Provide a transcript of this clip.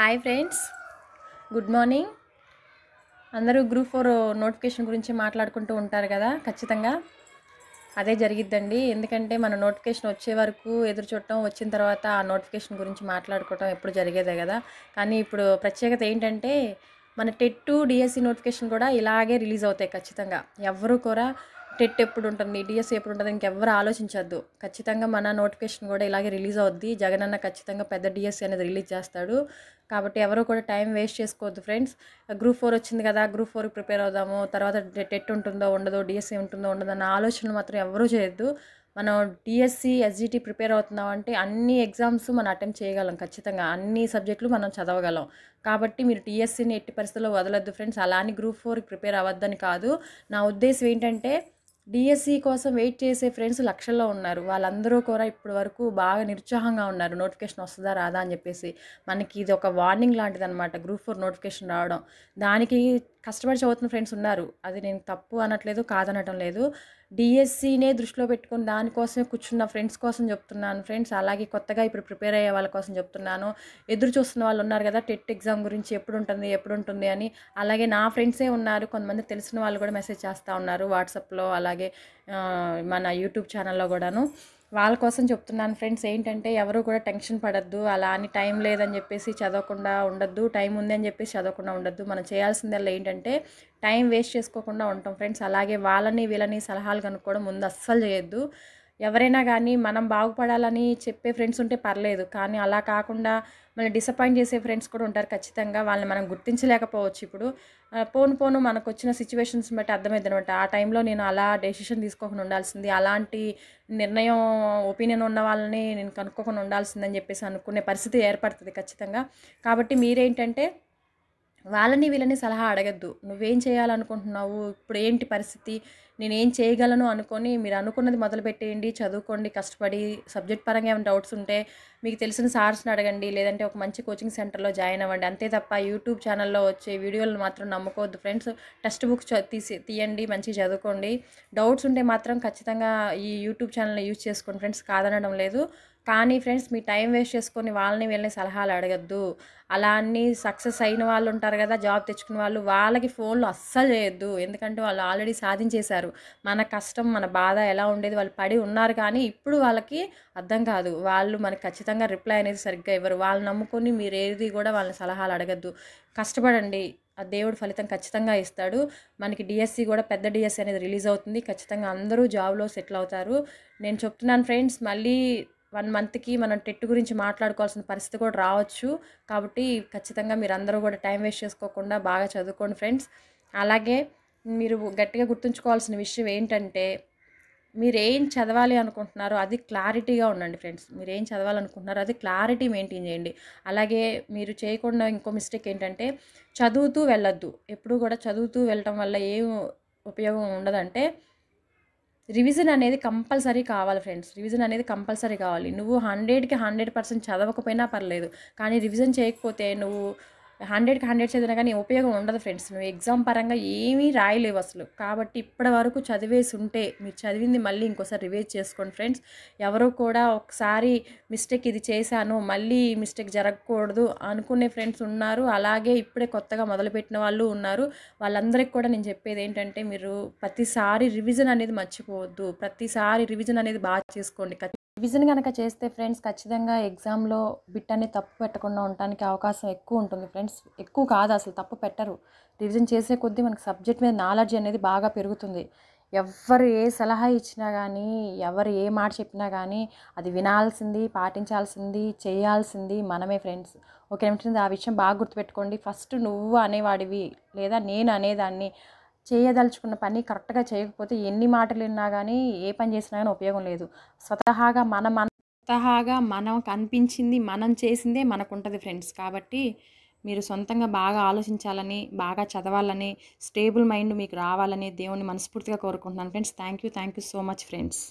hi friends good morning అందరూ group four notification గురించి మాట్లాడుకుంటూ ఉంటారు కదా ఖచ్చితంగా అదే జరిగిద్దండి ఎందుకంటే మన నోటిఫికేషన్ వచ్చే వరకు ఎదురు చూడటం వచ్చిన తర్వాత ఆ నోటిఫికేషన్ గురించి మాట్లాడుకోవటం ఎప్పుడు జరిగేదే కదా కానీ ఇప్పుడు ప్రత్యేకత ఏంటంటే మన టెట్ డిఎస్సి నోటిఫికేషన్ కూడా ఇలాగే రిలీజ్ అవుతాయి ఖచ్చితంగా ఎవరు కూడా టెట్ ఎప్పుడు ఉంటుంది డిఎస్సి e ఎప్పుడు ఉంటుంది ఇంకెవరు ఆలోచించద్దు ఖచ్చితంగా మన నోటిఫికేషన్ కూడా ఇలాగే రిలీజ్ అవుద్ది జగనన్న ఖచ్చితంగా పెద్ద డిఎస్సి e అనేది రిలీజ్ చేస్తాడు కాబట్టి ఎవరు కూడా టైం వేస్ట్ చేసుకోవద్దు ఫ్రెండ్స్ గ్రూప్ ఫోర్ వచ్చింది కదా గ్రూప్ ఫోర్కి ప్రిపేర్ అవుదాము తర్వాత టెట్ ఉంటుందో ఉండదో డిఎస్సి e ఉంటుందో ఉండదో అన్న ఆలోచనలు మాత్రం ఎవరూ చేయొద్దు మనం డిఎస్సి ఎస్జిటి ప్రిపేర్ అవుతున్నాం అంటే అన్ని ఎగ్జామ్స్ మనం అటెంప్ట్ చేయగలం ఖచ్చితంగా అన్ని సబ్జెక్టులు మనం చదవగలం కాబట్టి మీరు డిఎస్సిని ఎట్టి పరిస్థితుల్లో వదలొద్దు ఫ్రెండ్స్ అలా అని గ్రూప్ ఫోర్కి ప్రిపేర్ అవ్వద్దని కాదు నా ఉద్దేశం ఏంటంటే డిఎస్సి e కోసం వెయిట్ చేసే ఫ్రెండ్స్ లక్షల్లో ఉన్నారు వాళ్ళందరూ కూడా ఇప్పటి వరకు బాగా నిరుత్సాహంగా ఉన్నారు నోటిఫికేషన్ వస్తుందా రాదా అని చెప్పేసి మనకి ఇది ఒక వార్నింగ్ లాంటిది అనమాట గ్రూప్ ఫోర్ నోటిఫికేషన్ రావడం దానికి కష్టపడి చదువుతున్న ఫ్రెండ్స్ ఉన్నారు అది నేను తప్పు అనట్లేదు కాదనటం లేదు డిఎస్సినే దృష్టిలో పెట్టుకుని దానికోసమే కూర్చున్న ఫ్రెండ్స్ కోసం చెప్తున్నాను ఫ్రెండ్స్ అలాగే కొత్తగా ఇప్పుడు ప్రిపేర్ అయ్యే వాళ్ళ కోసం చెప్తున్నాను ఎదురు చూస్తున్న వాళ్ళు ఉన్నారు కదా టెట్ ఎగ్జామ్ గురించి ఎప్పుడు ఉంటుంది ఎప్పుడు ఉంటుంది అని అలాగే నా ఫ్రెండ్సే ఉన్నారు కొంతమంది తెలిసిన వాళ్ళు కూడా మెసేజ్ చేస్తూ ఉన్నారు వాట్సాప్లో అలాగే మన యూట్యూబ్ ఛానల్లో కూడాను వాళ్ళ కోసం చెప్తున్నాను ఫ్రెండ్స్ ఏంటంటే ఎవరు కూడా టెన్షన్ పడద్దు అలా అని టైం లేదని చెప్పేసి చదవకుండా ఉండద్దు టైం ఉంది అని చెప్పేసి చదవకుండా ఉండద్దు మనం చేయాల్సిందల్లా ఏంటంటే టైం వేస్ట్ చేసుకోకుండా ఉంటాం ఫ్రెండ్స్ అలాగే వాళ్ళని వీళ్ళని సలహాలు కనుక్కోవడం ముందు అస్సలు చేయొద్దు ఎవరైనా కానీ మనం బాగుపడాలని చెప్పే ఫ్రెండ్స్ ఉంటే పర్లేదు కానీ అలా కాకుండా మళ్ళీ డిసప్పాయింట్ చేసే ఫ్రెండ్స్ కూడా ఉంటారు ఖచ్చితంగా వాళ్ళని మనం గుర్తించలేకపోవచ్చు ఇప్పుడు పోను పోను మనకు వచ్చిన సిచ్యువేషన్స్ బట్టి అర్థమైంది అనమాట ఆ టైంలో నేను అలా డెసిషన్ తీసుకోకుండా ఉండాల్సింది అలాంటి నిర్ణయం ఒపీనియన్ ఉన్న వాళ్ళని నేను కనుక్కోకుండా ఉండాల్సిందని చెప్పేసి అనుకునే పరిస్థితి ఏర్పడుతుంది ఖచ్చితంగా కాబట్టి మీరేంటంటే వాళ్ళని వీళ్ళని సలహా అడగద్దు నువ్వేం చేయాలనుకుంటున్నావు ఇప్పుడు ఏంటి పరిస్థితి నేనేం చేయగలను అనుకొని మీరు అనుకున్నది మొదలుపెట్టేయండి చదువుకోండి కష్టపడి సబ్జెక్ట్ పరంగా ఏమైనా డౌట్స్ ఉంటే మీకు తెలిసిన సార్స్ని అడగండి లేదంటే ఒక మంచి కోచింగ్ సెంటర్లో జాయిన్ అవ్వండి అంతే తప్ప యూట్యూబ్ ఛానల్లో వచ్చే వీడియోలను మాత్రం నమ్ముకోవద్దు ఫ్రెండ్స్ టెక్స్ట్ బుక్స్ తీసి తీయండి మంచిగా చదువుకోండి డౌట్స్ ఉంటే మాత్రం ఖచ్చితంగా ఈ యూట్యూబ్ ఛానల్ని యూజ్ చేసుకోండి ఫ్రెండ్స్ కాదనడం లేదు కానీ ఫ్రెండ్స్ మీ టైం వేస్ట్ చేసుకొని వాళ్ళని వీళ్ళని సలహాలు అడగద్దు అలా అన్ని సక్సెస్ అయిన వాళ్ళు ఉంటారు కదా జాబ్ తెచ్చుకున్న వాళ్ళు వాళ్ళకి ఫోన్లు అస్సలు చేయొద్దు ఎందుకంటే వాళ్ళు ఆల్రెడీ సాధించేశారు మన కష్టం మన బాధ ఎలా ఉండేది వాళ్ళు పడి ఉన్నారు కానీ ఇప్పుడు వాళ్ళకి అర్థం కాదు వాళ్ళు మనకి ఖచ్చితంగా రిప్లై అనేది సరిగ్గా ఇవ్వరు వాళ్ళు నమ్ముకొని మీరు ఏది కూడా వాళ్ళని సలహాలు అడగద్దు కష్టపడండి ఆ దేవుడు ఫలితం ఖచ్చితంగా ఇస్తాడు మనకి డిఎస్సి కూడా పెద్ద డిఎస్సి అనేది రిలీజ్ అవుతుంది ఖచ్చితంగా అందరూ జాబ్లో సెటిల్ అవుతారు నేను చెప్తున్నాను ఫ్రెండ్స్ మళ్ళీ వన్ మంత్కి మనం టెట్ గురించి మాట్లాడుకోవాల్సిన పరిస్థితి కూడా రావచ్చు కాబట్టి ఖచ్చితంగా మీరు అందరూ కూడా టైం వేస్ట్ చేసుకోకుండా బాగా చదువుకోండి ఫ్రెండ్స్ అలాగే మీరు గట్టిగా గుర్తుంచుకోవాల్సిన విషయం ఏంటంటే మీరు ఏం చదవాలి అనుకుంటున్నారో అది క్లారిటీగా ఉండండి ఫ్రెండ్స్ మీరు ఏం చదవాలనుకుంటున్నారో అది క్లారిటీ మెయింటైన్ చేయండి అలాగే మీరు చేయకుండా ఇంకో మిస్టేక్ ఏంటంటే చదువుతూ వెళ్ళొద్దు ఎప్పుడూ కూడా చదువుతూ వెళ్ళటం వల్ల ఏం ఉపయోగం ఉండదంటే రివిజన్ అనేది కంపల్సరీ కావాలి ఫ్రెండ్స్ రివిజన్ అనేది కంపల్సరీ కావాలి నువ్వు హండ్రెడ్కి హండ్రెడ్ పర్సెంట్ చదవకపోయినా పర్లేదు కానీ రివిజన్ చేయకపోతే నువ్వు హండ్రెడ్కి హండ్రెడ్ చదివినా కానీ ఉపయోగం ఉండదు ఫ్రెండ్స్ నువ్వు ఎగ్జామ్ పరంగా ఏమీ రాయలేవు అసలు కాబట్టి ఇప్పటి వరకు చదివేసి ఉంటే మీరు చదివింది మళ్ళీ ఇంకోసారి రివైజ్ చేసుకోండి ఫ్రెండ్స్ ఎవరు కూడా ఒకసారి మిస్టేక్ ఇది చేశాను మళ్ళీ మిస్టేక్ జరగకూడదు అనుకునే ఫ్రెండ్స్ ఉన్నారు అలాగే ఇప్పుడే కొత్తగా మొదలుపెట్టిన వాళ్ళు ఉన్నారు వాళ్ళందరికీ కూడా నేను చెప్పేది ఏంటంటే మీరు ప్రతిసారి రివిజన్ అనేది మర్చిపోవద్దు ప్రతిసారి రివిజన్ అనేది బాగా చేసుకోండి రివిజన్ కనుక చేస్తే ఫ్రెండ్స్ ఖచ్చితంగా ఎగ్జామ్లో బిట్ అనేది తప్పు పెట్టకుండా ఉండడానికి అవకాశం ఎక్కువ ఉంటుంది ఫ్రెండ్స్ ఎక్కువ కాదు అసలు తప్పు పెట్టరు రివిజన్ చేసే కొద్దీ మనకు సబ్జెక్ట్ మీద నాలెడ్జ్ అనేది బాగా పెరుగుతుంది ఎవరు ఏ సలహా ఇచ్చినా కానీ ఎవరు ఏ మాట చెప్పినా కానీ అది వినాల్సింది పాటించాల్సింది చేయాల్సింది మనమే ఫ్రెండ్స్ ఒక నిమిషం ఆ విషయం బాగా గుర్తుపెట్టుకోండి ఫస్ట్ నువ్వు అనేవాడివి లేదా నేను అనేదాన్ని చేయదలుచుకున్న పని కరెక్ట్గా చేయకపోతే ఎన్ని మాటలు విన్నా కానీ ఏ పని చేసినా కానీ ఉపయోగం లేదు స్వతహాగా మన మన స్వతహాగా మనం కనిపించింది మనం చేసిందే మనకు ఉంటుంది ఫ్రెండ్స్ కాబట్టి మీరు సొంతంగా బాగా ఆలోచించాలని బాగా చదవాలని స్టేబుల్ మైండ్ మీకు రావాలని దేవుని మనస్ఫూర్తిగా కోరుకుంటున్నాను friends thank you thank you so much friends